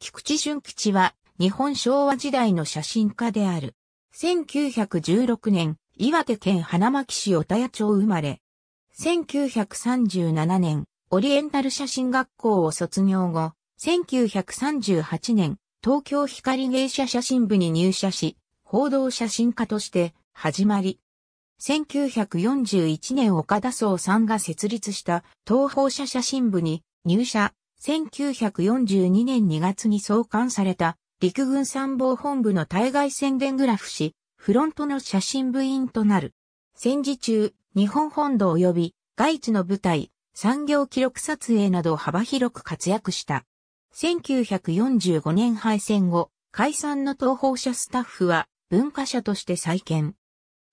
菊池俊吉は日本昭和時代の写真家である。1916年、岩手県花巻市小田谷町生まれ。1937年、オリエンタル写真学校を卒業後、1938年、東京光芸者写真部に入社し、報道写真家として始まり。1941年岡田総さんが設立した東方社写真部に入社、1942年2月に創刊された陸軍参謀本部の対外宣伝グラフ誌、フロントの写真部員となる。戦時中、日本本土及び外地の部隊、産業記録撮影など幅広く活躍した。1945年敗戦後、解散の東方社スタッフは文化社として再建。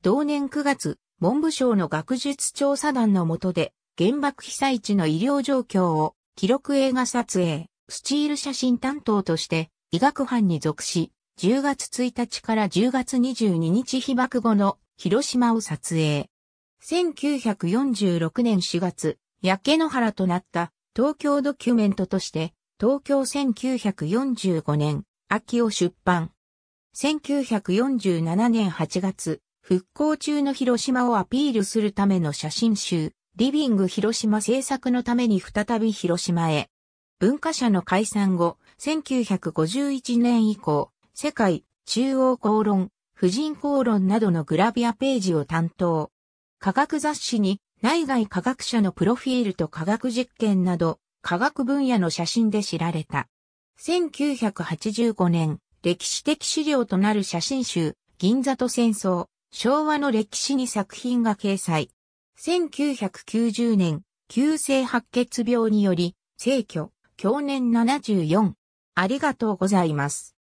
同年9月、文部省の学術調査団の下で原爆被災地の医療状況を記録映画撮影、スチール写真担当として、医学班に属し、10月1日から10月22日被爆後の広島を撮影。1946年4月、焼け野原となった東京ドキュメントとして、東京1945年、秋を出版。1947年8月、復興中の広島をアピールするための写真集、リビング広島制作のために再び広島へ。文化社の解散後、1951年以降、世界、中央公論、婦人公論などのグラビアページを担当。科学雑誌に内外科学者のプロフィールと科学実験など、科学分野の写真で知られた。1985年、歴史的資料となる写真集、銀座と戦争、昭和の歴史に作品が掲載。1990年、急性白血病により、逝去、去年74。ありがとうございます。